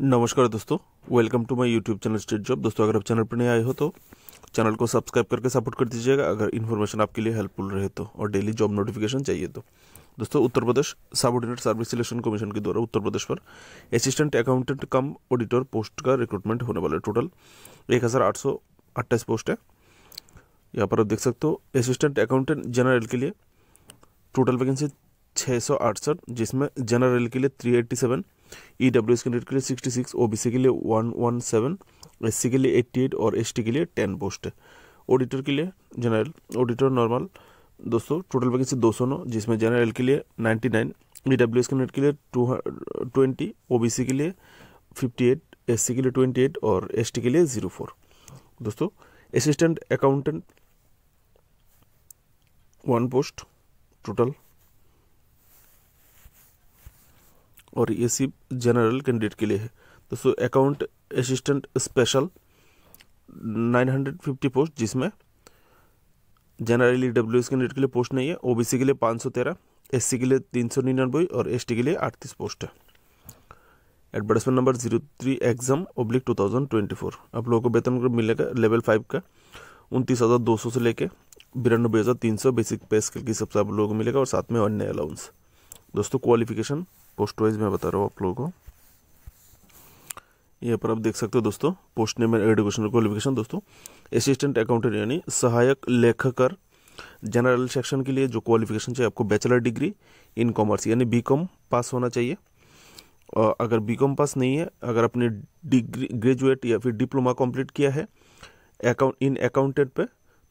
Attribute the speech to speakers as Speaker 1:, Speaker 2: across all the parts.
Speaker 1: नमस्कार दोस्तों welcome to my YouTube channel state job दोस्तों अगर आप चैनल पर नए आए हो तो चैनल को सब्सक्राइब करके सपोर्ट कर दीजिएगा अगर इन्फॉर्मेशन आपके लिए हेल्पफुल रहे तो और डेली जॉब नोटिफिकेशन चाहिए तो दोस्तों Uttar Pradesh subordinate service selection commission के द्वारा उत्तर प्रदेश पर assistant accountant cum auditor post का रिक्रूटमेंट होने वाला है टोटल एक पोस्ट है यहाँ पर आप देख सकते हो असिस्टेंट अकाउंटेंट जनरल के लिए टोटल वैकेंसी छः जिसमें जनरल के लिए थ्री ई डब्ल्यू एस के के लिए sixty six O B C के लिए one one seven S C के लिए एट्टी एट और एस टी के लिए टेन पोस्ट ऑडिटर के लिए जनरल ऑडिटर नॉर्मल दोस्तों टोटल वैकेंसी दो सौ नौ जिसमें जनरल के लिए ninety nine E W S candidate के लिए two twenty O B C के लिए फिफ्टी एट एस सी के लिए ट्वेंटी एट और एस टी के लिए ज़ीरो फोर दोस्तों assistant accountant one post total और ये सिर्फ जनरल कैंडिडेट के लिए है दोस्तों अकाउंट असिस्टेंट स्पेशल 950 पोस्ट जिसमें जनरली डब्ल्यू एस कैंडिडेट के लिए पोस्ट नहीं है ओबीसी के लिए 513 एससी के लिए तीन सौ निन्यानबे और एस के लिए अड़तीस पोस्ट है advertisement number zero three exam oblique two thousand twenty four आप लोगों को वेतन मिलेगा लेवल फाइव का उनतीस हज़ार दो सौ से लेके बिरानबे हज़ार तीन सौ बेसिक पे स्किल के हिसाब से आप लोगों को मिलेगा और साथ में अन्य अलाउंस दोस्तों क्वालिफिकेशन पोस्ट वाइज मैं बता रहा हूँ आप लोगों को यहाँ पर आप देख सकते हो दोस्तों post name and educational qualification दोस्तों असिस्टेंट अकाउंटेंट यानी सहायक लेखकर जनरल सेक्शन के लिए जो क्वालिफिकेशन चाहिए आपको बैचलर डिग्री इन कॉमर्स यानी बी पास होना चाहिए और अगर बी पास नहीं है अगर आपने डिग्री ग्रेजुएट या फिर डिप्लोमा कंप्लीट किया है अकाउंट इन अकाउंटेंट पे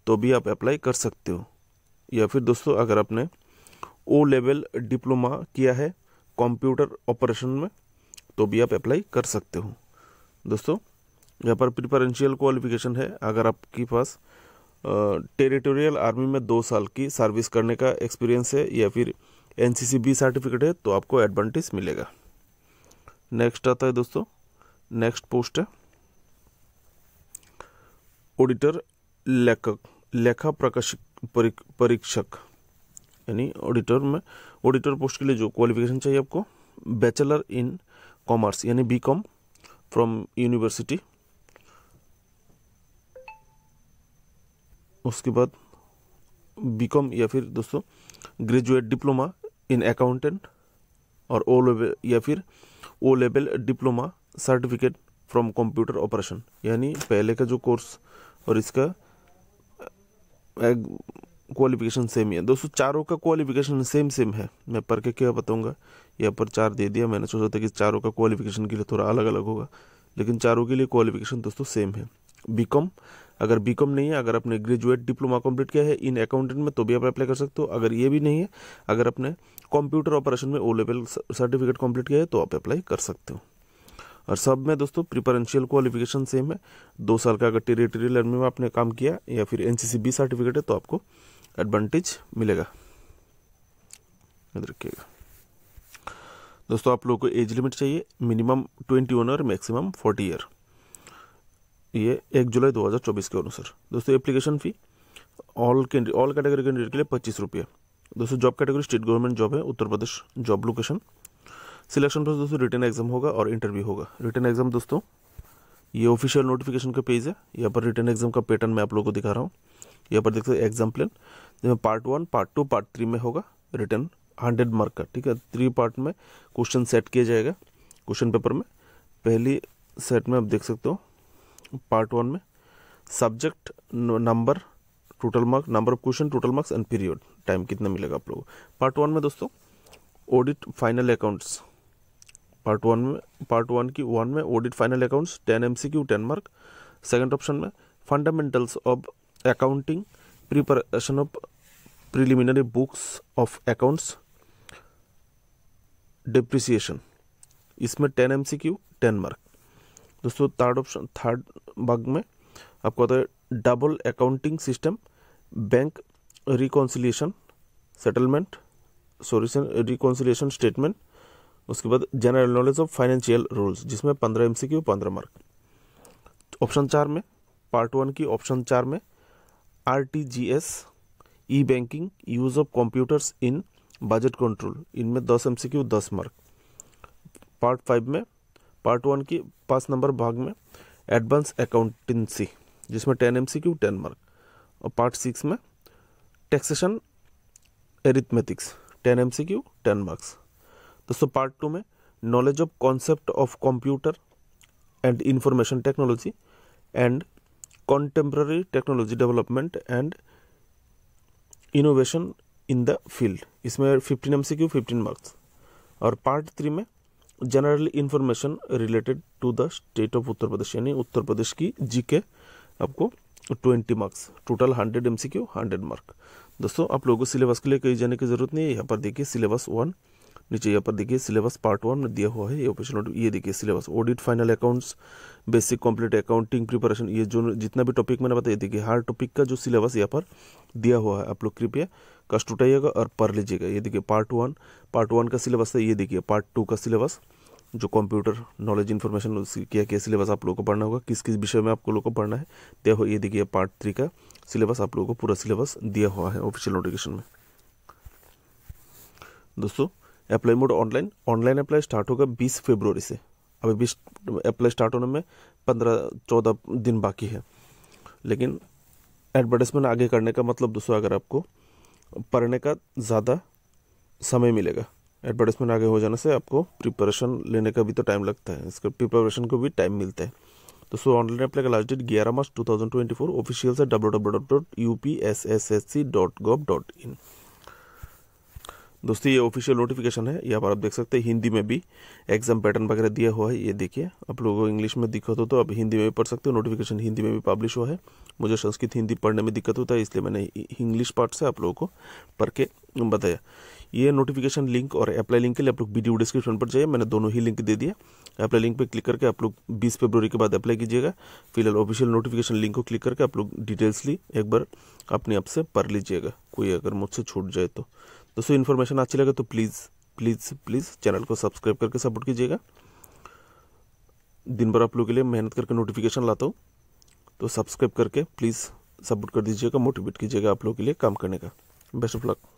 Speaker 1: तो भी आप अप्लाई कर सकते हो या फिर दोस्तों अगर आपने ओ लेवल डिप्लोमा किया है कंप्यूटर ऑपरेशन में तो भी आप अप्लाई कर सकते हो दोस्तों यहाँ पर प्रिफरेंशियल क्वालिफिकेशन है अगर आपके पास टेरिटोरियल आर्मी में दो साल की सर्विस करने का एक्सपीरियंस है या फिर एन बी सर्टिफिकेट है तो आपको एडवांटेज मिलेगा नेक्स्ट आता है दोस्तों नेक्स्ट पोस्ट है ऑडिटर लेखक लेखा प्रकाशिक परीक्षक यानी ऑडिटर में ऑडिटर पोस्ट के लिए जो क्वालिफिकेशन चाहिए आपको बैचलर इन कॉमर्स यानी बी कॉम फ्रॉम यूनिवर्सिटी उसके बाद बी कॉम या फिर दोस्तों ग्रेजुएट डिप्लोमा इन अकाउंटेंट और ओ लेवल या फिर O level diploma certificate from computer operation यानी पहले का जो कोर्स और इसका क्वालिफिकेशन सेम ही है दोस्तों चारों का क्वालिफिकेशन सेम सेम है मैं पढ़ के क्या बताऊंगा यहाँ पर चार दे दिया मैंने सोचा था कि चारों का क्वालिफिकेशन के लिए थोड़ा अलग अलग होगा लेकिन चारों के लिए क्वालिफिकेशन दोस्तों सेम है बी अगर बी नहीं है अगर आपने ग्रेजुएट डिप्लोमा कंप्लीट किया है इन अकाउंटेंट में तो भी आप अप्लाई कर सकते हो अगर ये भी नहीं है अगर आपने कंप्यूटर ऑपरेशन में ओ लेवल सर्टिफिकेट कंप्लीट किया है तो आप अप्लाई कर सकते हो और सब में दोस्तों प्रिफरेंशियल क्वालिफिकेशन सेम है दो साल का अगर टेरिटोरियल आर्मी में आपने काम किया या फिर एन बी सर्टिफिकेट है तो आपको एडवांटेज मिलेगा रखिएगा दोस्तों आप लोगों को एज लिमिट चाहिए मिनिमम ट्वेंटी वन और मैक्सिमम फोर्टी ईयर ये एक जुलाई दो हजार चौबीस के अनुसार दोस्तों एप्लीकेशन फ़ी ऑल के ऑल कैटेगरी कैंडिडेट के लिए पच्चीस रुपये दोस्तों job category state government job है Uttar Pradesh job location selection process दोस्तों रिटर्न एग्जाम होगा और इंटरव्यू होगा रिटर्न एग्जाम दोस्तों ये ऑफिशियल नोटिफिकेशन का पेज है यहाँ पर रिटर्न एग्जाम का पैटर्न मैं आप लोगों को दिखा रहा हूँ यहाँ पर देख सकते एग्जाम्पल जिसमें part one part two part three में होगा रिटर्न हंड्रेड मार्क का ठीक है थ्री पार्ट में क्वेश्चन सेट किया जाएगा क्वेश्चन पेपर में पहली सेट में आप देख सकते हो पार्ट वन में subject number total mark number of question total marks and period time कितना मिलेगा आप लोगों पार्ट वन में दोस्तों audit final accounts part one में पार्ट वन की वन में audit final accounts ten M C Q ten mark second option में fundamentals of accounting preparation of preliminary books of accounts depreciation इसमें ten M C Q ten mark दोस्तों third option third भाग में आपको आता है double accounting system bank reconciliation settlement sorry reconciliation statement उसके बाद general knowledge of financial rules जिसमें पंद्रह एम सी क्यू पंद्रह मार्क ऑप्शन चार में पार्ट वन की ऑप्शन चार में RTGS e banking use of computers in budget control इनमें दस एम सी क्यू दस मार्क पार्ट फाइव में पार्ट वन की पाँच नंबर भाग में एडवांस अकाउंटेंसी जिसमें ten M C Q ten mark और पार्ट सिक्स में taxation arithmetics ten M C Q ten marks दोस्तों पार्ट टू में knowledge of concept of computer and information technology and contemporary technology development and innovation in the field इसमें fifteen M C Q fifteen marks और part three में general information related to the state of Uttar Pradesh यानी उत्तर प्रदेश की GK आपको twenty marks total hundred M C Q hundred दोस्तों आप लोगों को सिलेबस के लिए कहीं जाने की जरूरत नहीं है यहाँ पर देखिए सिलेबस वन नीचे यहाँ पर देखिए सिलेबस पार्ट वन में दिया हुआ है ये ऑपरेशन ये देखिए syllabus audit final accounts basic complete accounting preparation ये जो जितना भी टॉपिक मैंने बताया देखिए हर टॉपिक का जो सिलेबस यहाँ पर दिया हुआ है आप लोग कृपया कष्ट उठाइएगा और पढ़ लीजिएगा ये देखिए पार्ट वन पार्ट वन का सिलेबस है ये देखिए पार्ट टू का सिलेबस जो कंप्यूटर नॉलेज इन्फॉर्मेशन क्या क्या सिलेबस आप लोगों को पढ़ना होगा किस किस विषय में आप लोगों को पढ़ना है देखो ये देखिए पार्ट थ्री का सिलेबस आप लोगों को पूरा सिलेबस दिया हुआ है ऑफिशियल नोटिफिकेशन में दोस्तों apply mode online online apply start होगा बीस फेबररी से अभी बीस अप्लाई स्टार्ट होने में पंद्रह चौदह दिन बाकी है लेकिन एडवर्टाइजमेंट आगे करने का मतलब दोस्तों अगर आपको पढ़ने का ज़्यादा समय मिलेगा एडवर्टाइजमेंट आगे हो जाने से आपको प्रिपरेशन लेने का भी तो टाइम लगता है इसका प्रिपरेशन को भी टाइम मिलता है तो सो ऑनलाइन अप्लाई का लास्ट डेट ग्यारह March two thousand twenty four official से W W dot U P S S S C dot gov dot in दोस्तों ये ऑफिशियल नोटिफिकेशन है यहाँ पर आप देख सकते हैं हिंदी में भी एग्जाम पैटर्न वगैरह दिया हुआ है ये देखिए आप लोगों को इंग्लिश में दिक्कत हो तो आप हिंदी में भी पढ़ सकते हो नोटिफिकेशन हिंदी में भी पब्लिश हुआ है मुझे संस्कृत हिंदी पढ़ने में दिक्कत होता है इसलिए मैंने इंग्लिश पार्ट से आप लोगों को पढ़ के बताया ये नोटिफिकेशन लिंक और अप्लाई लिंक के लिए आप लोग वीडियो डिस्क्रिप्शन पर जाइए मैंने दोनों ही लिंक दे दिया अप्लाई लिंक पर क्लिक करके आप लोग बीस फरवरी के बाद अप्लाई कीजिएगा फिलहाल ऑफिशियल नोटिफिकेशन लिंक को क्लिक करके आप लोग डिटेल्सली एक बार अपने आप से पढ़ लीजिएगा कोई अगर मुझसे छूट जाए तो दोस्तों इन्फॉर्मेशन अच्छी लगे तो प्लीज़ प्लीज़ प्लीज़ चैनल को सब्सक्राइब करके सपोर्ट कीजिएगा दिन भर आप लोग के लिए मेहनत करके नोटिफिकेशन लाता हूँ तो सब्सक्राइब करके प्लीज़ सपोर्ट कर दीजिएगा मोटिवेट कीजिएगा आप लोग के लिए काम करने का बेस्ट ऑफ लक